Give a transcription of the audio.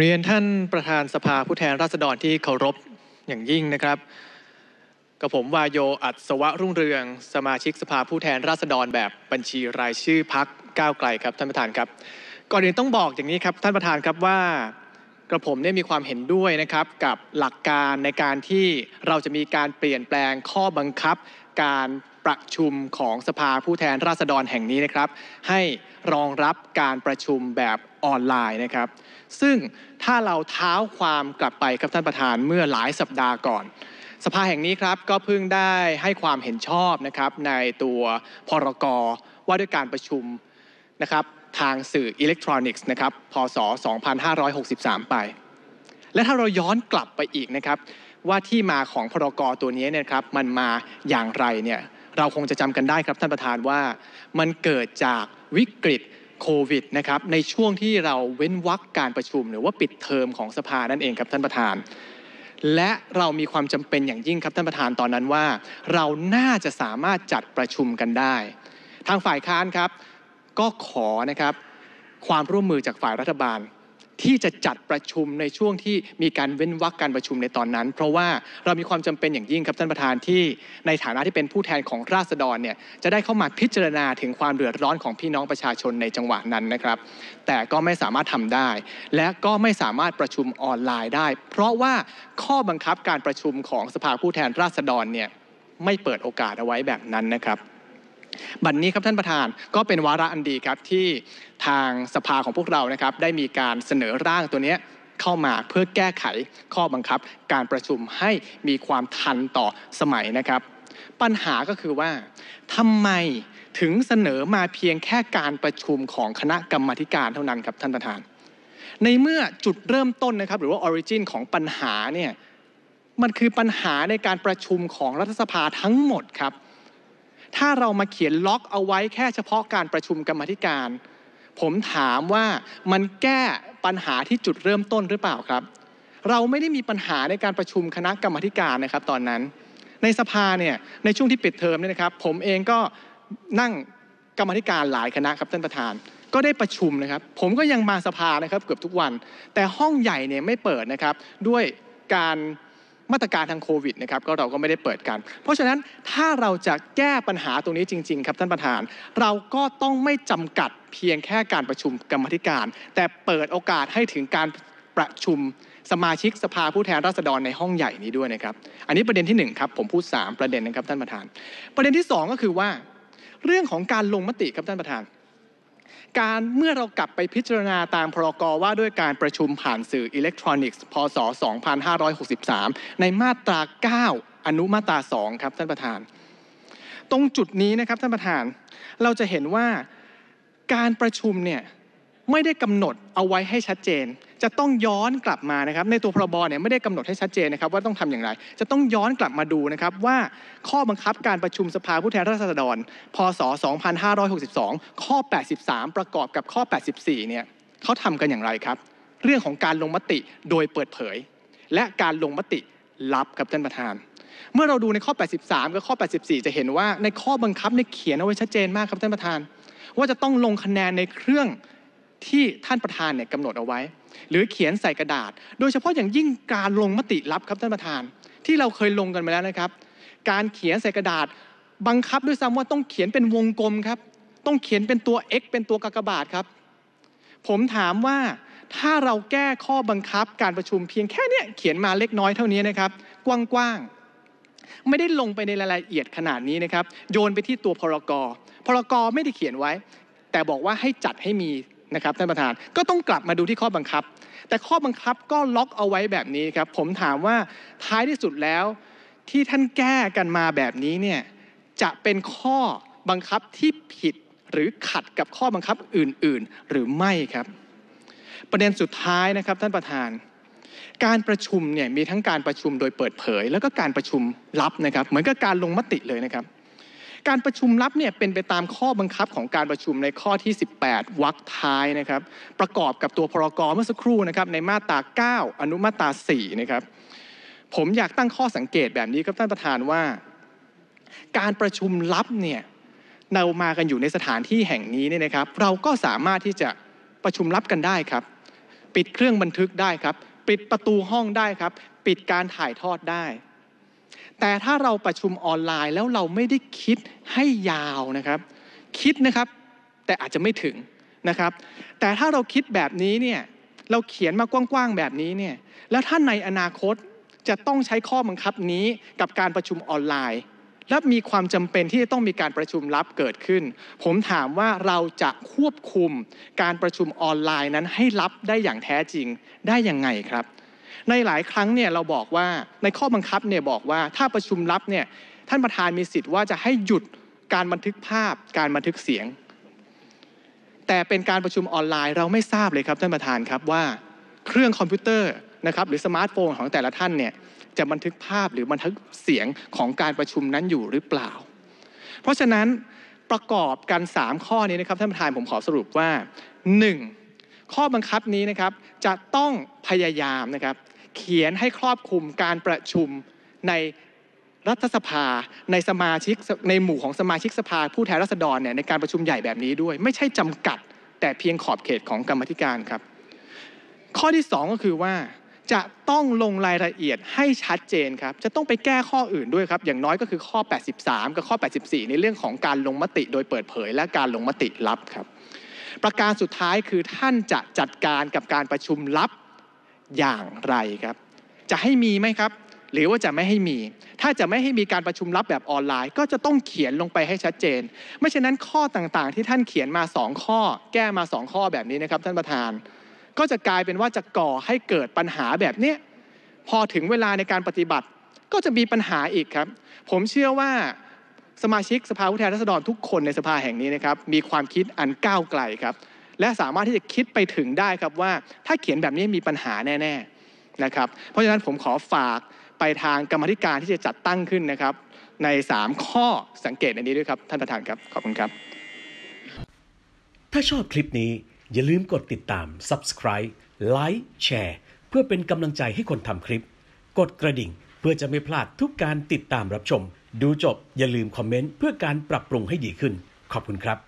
เรียนท่านประธานสภาผู้แทนราษฎรที่เคารพอย่างยิ่งนะครับกับผมวายโยอัศวะรุ่งเรือง สมาชิกสภาผู้แทนราษฎรแบบบัญชีรายชื่อพักก้าวไกลครับ ท่านประธานครับ ก่อนอื่นต้องบอกอย่างนี้ครับท่านประธานครับว่ากระผมเนี่ยมีความเห็นด้วยนะครับกับหลักการในการที่เราจะมีการเปลี่ยนแปลงข้อบังคับการประชุมของสภาผู้แทนราษฎรแห่งนี้นะครับให้รองรับการประชุมแบบออนไลน์นะครับ ซึ่งถ้าเราเท้าความกลับไปครับท่านประธานเมื่อหลายสัปดาห์ก่อน สภาแห่งนี้ครับก็เพิ่งได้ให้ความเห็นชอบนะครับในตัวพรกรว่าด้วยการประชุมนะครับทางสื่ออิเล็กทรอนิกส์นะครับพศ2563ไป และถ้าเราย้อนกลับไปอีกนะครับ ว่าที่มาของพรกรตัวนี้เนี่ยครับมันมาอย่างไรเนี่ยเราคงจะจำกันได้ครับท่านประธานว่า มันเกิดจากวิกฤตโควิดนะครับในช่วงที่เราเว้นวักการประชุมหรือว่าปิดเทอมของสภานั่นเองครับท่านประธาน และเรามีความจำเป็นอย่างยิ่งครับท่านประธานตอนนั้นว่า เราน่าจะสามารถจัดประชุมกันได้ทางฝ่ายค้านครับก็ขอนะครับความร่วมมือจากฝ่ายรัฐบาลที่จะจัดประชุมในช่วงที่มีการเว้นวรรคการประชุมในตอนนั้น เพราะว่าเรามีความจำเป็นอย่างยิ่งครับท่านประธานที่ในฐานะที่เป็นผู้แทนของราษฎรเนี่ยจะได้เข้ามาพิจารณาถึงความเดือดร้อนของพี่น้องประชาชนในจังหวะนั้นนะครับ แต่ก็ไม่สามารถทำได้ และก็ไม่สามารถประชุมออนไลน์ได้ เพราะว่าข้อบังคับการประชุมของสภาผู้แทนราษฎรเนี่ยไม่เปิดโอกาสเอาไว้แบบนั้นนะครับบัดนนี้ครับท่านประธานก็เป็นวาระอันดีครับที่ทางสภาของพวกเรานะครับได้มีการเสนอร่างตัวนี้เข้ามาเพื่อแก้ไขข้อบังคับการประชุมให้มีความทันต่อสมัยนะครับ ปัญหาก็คือว่าทำไมถึงเสนอมาเพียงแค่การประชุมของคณะกรรมการเท่านั้นครับท่านประธาน ในเมื่อจุดเริ่มต้นนะครับ หรือว่าออริจินของปัญหาเนี่ยมันคือปัญหาในการประชุมของรัฐสภาทั้งหมดครับถ้าเรามาเขียนล็อกเอาไว้แค่เฉพาะการประชุมกรรมธิการ ผมถามว่ามันแก้ปัญหาที่จุดเริ่มต้นหรือเปล่าครับ เราไม่ได้มีปัญหาในการประชุมคณะกรรมธิการนะครับ ตอนนั้นในสภาเนี่ยในช่วงที่ปิดเทอมเนี่ยนะครับ ผมเองก็นั่งกรรมธิการหลายคณะครับท่านประธาน ก็ได้ประชุมนะครับ ผมก็ยังมาสภานะครับเกือบทุกวัน แต่ห้องใหญ่เนี่ยไม่เปิดนะครับด้วยการมาตรการทางโควิดนะครับก็เราก็ไม่ได้เปิดกัน เพราะฉะนั้นถ้าเราจะแก้ปัญหาตรงนี้จริงๆครับท่านประธาน เราก็ต้องไม่จำกัดเพียงแค่การประชุมกรรมธิการ แต่เปิดโอกาสให้ถึงการประชุมสมาชิกสภาผู้แทนราษฎรในห้องใหญ่นี้ด้วยนะครับอันนี้ประเด็นที่1ครับผมพูด3ประเด็นนะครับท่านประธาน ประเด็นที่ 2 ก็คือว่า เรื่องของการลงมติครับท่านประธานการเมื่อเรากลับไปพิจารณาตามพรกรว่าด้วยการประชุมผ่านสื่ออิเล็กทรอนิกส์ พศ 2563 ในมาตรา 9 อนุมาตรา 2 ครับท่านประธาน ตรงจุดนี้นะครับท่านประธานเราจะเห็นว่าการประชุมเนี่ยไม่ได้กำหนดเอาไว้ให้ชัดเจนจะต้องย้อนกลับมานะครับในตัวพรบเนี่ยไม่ได้กำหนดให้ชัดเจนนะครับ ว่าต้องทำอย่างไร จะต้องย้อนกลับมาดูนะครับว่าข้อบังคับการประชุมสภาผู้แทนราษฎรพศ2562 ข้อ 83 ประกอบกับข้อ 84เนี่ยเขาทำกันอย่างไรครับ เรื่องของการลงมติโดยเปิดเผย และการลงมติลับครับท่านประธาน เมื่อเราดูในข้อ 83กับข้อ 84 จะเห็นว่าในข้อบังคับในเขียนเอาไว้ชัดเจนมากครับท่านประธาน ว่าจะต้องลงคะแนนในเครื่องที่ท่านประธานเนี่ยกำหนดเอาไว้ หรือเขียนใส่กระดาษ โดยเฉพาะอย่างยิ่งการลงมติรับครับท่านประธานที่เราเคยลงกันมาแล้วนะครับ การเขียนใส่กระดาษบังคับด้วยซ้ำว่าต้องเขียนเป็นวงกลมครับ ต้องเขียนเป็นตัว x เป็นตัวกากบาทครับ ผมถามว่าถ้าเราแก้ข้อบังคับการประชุมเพียงแค่เนี้ยเขียนมาเล็กน้อยเท่านี้นะครับ กว้างๆไม่ได้ลงไปในรายละเอียดขนาดนี้นะครับ โยนไปที่ตัวพรกรพรกรไม่ได้เขียนไว้ แต่บอกว่าให้จัดให้มีนะครับท่านประธานก็ต้องกลับมาดูที่ข้อบังคับ แต่ข้อบังคับก็ล็อกเอาไว้แบบนี้ครับผมถามว่าท้ายที่สุดแล้วที่ท่านแก้กันมาแบบนี้เนี่ยจะเป็นข้อบังคับที่ผิดหรือขัดกับข้อบังคับอื่นๆ หรือไม่ครับ ประเด็นสุดท้ายนะครับท่านประธาน การประชุมเนี่ยมีทั้งการประชุมโดยเปิดเผย แล้วก็การประชุมลับนะครับ เหมือนกับการลงมติเลยนะครับการประชุมลับเนี่ยเป็นไปตามข้อบังคับของการประชุมในข้อที่ 18วรรคท้ายนะครับ ประกอบกับตัวพรกรเมื่อสักครู่นะครับในมาตรา9อนุมาตรา4นะครับ ผมอยากตั้งข้อสังเกตแบบนี้ครับท่านประธานว่า การประชุมลับเนี่ยเรามากันอยู่ในสถานที่แห่งนี้เนี่ยนะครับ เราก็สามารถที่จะประชุมลับกันได้ครับ ปิดเครื่องบันทึกได้ครับ ปิดประตูห้องได้ครับ ปิดการถ่ายทอดได้แต่ถ้าเราประชุมออนไลน์แล้วเราไม่ได้คิดให้ยาวนะครับ คิดนะครับแต่อาจจะไม่ถึงนะครับ แต่ถ้าเราคิดแบบนี้เนี่ยเราเขียนมากว้างๆแบบนี้เนี่ยแล้วถ้าในอนาคตจะต้องใช้ข้อบังคับนี้กับการประชุมออนไลน์ และมีความจำเป็นที่จะต้องมีการประชุมลับเกิดขึ้น ผมถามว่าเราจะควบคุมการประชุมออนไลน์นั้นให้ลับได้อย่างแท้จริงได้ยังไงครับในหลายครั้งเนี่ยเราบอกว่าในข้อบังคับเนี่ยบอกว่าถ้าประชุมลับเนี่ยท่านประธานมีสิทธิ์ว่าจะให้หยุดการบันทึกภาพ การบันทึกเสียง แต่เป็นการประชุมออนไลน์เราไม่ทราบเลยครับท่านประธานครับว่าเครื่องคอมพิวเตอร์นะครับหรือสมาร์ทโฟนของแต่ละท่านเนี่ยจะบันทึกภาพหรือบันทึกเสียงของการประชุมนั้นอยู่หรือเปล่า เพราะฉะนั้นประกอบกัน3ข้อนี้นะครับท่านประธานผมขอสรุปว่า 1. ข้อบังคับนี้นะครับจะต้องพยายามนะครับเขียนให้ครอบคลุมการประชุมในรัฐสภา ในสมาชิกในหมู่ของสมาชิกสภาผู้แทนราษฎรเนี่ยในการประชุมใหญ่แบบนี้ด้วย ไม่ใช่จำกัด แต่เพียงขอบเขตของกรรมธิการครับ ข้อที่2ก็คือว่าจะต้องลงรายละเอียดให้ชัดเจนครับจะต้องไปแก้ข้ออื่นด้วยครับอย่างน้อยก็คือ ข้อ 83 กับข้อ 84 ในเรื่องของการลงมติโดยเปิดเผย และการลงมติลับครับประการสุดท้ายคือท่านจะจัดการกับการประชุมลับอย่างไรครับ จะให้มีไหมครับ หรือว่าจะไม่ให้มี ถ้าจะไม่ให้มีการประชุมลับแบบออนไลน์ ก็จะต้องเขียนลงไปให้ชัดเจน ไม่เช่นนั้นข้อต่างๆ ที่ท่านเขียนมา2ข้อ แก้มา2ข้อแบบนี้นะครับ ท่านประธาน ก็จะกลายเป็นว่าจะก่อให้เกิดปัญหาแบบนี้พอถึงเวลาในการปฏิบัติก็จะมีปัญหาอีกครับ ผมเชื่อว่าสมาชิกสภาผู้แทนราษฎรทุกคนในสภาแห่งนี้นะครับมีความคิดอันก้าวไกลครับและสามารถที่จะคิดไปถึงได้ครับว่า ถ้าเขียนแบบนี้มีปัญหาแน่ๆนะครับเพราะฉะนั้นผมขอฝากไปทางกรรมธิการที่จะจัดตั้งขึ้นนะครับ ใน 3 ข้อสังเกตในนี้ด้วยครับ ท่านประธานครับ ขอบคุณครับ ถ้าชอบคลิปนี้อย่าลืมกดติดตาม subscribe ไลค์แชร์เพื่อเป็นกำลังใจให้คนทำคลิป กดกระดิ่งเพื่อจะไม่พลาดทุกการติดตามรับชมดูจบอย่าลืมคอมเมนต์เพื่อการปรับปรุงให้ดีขึ้น ขอบคุณครับ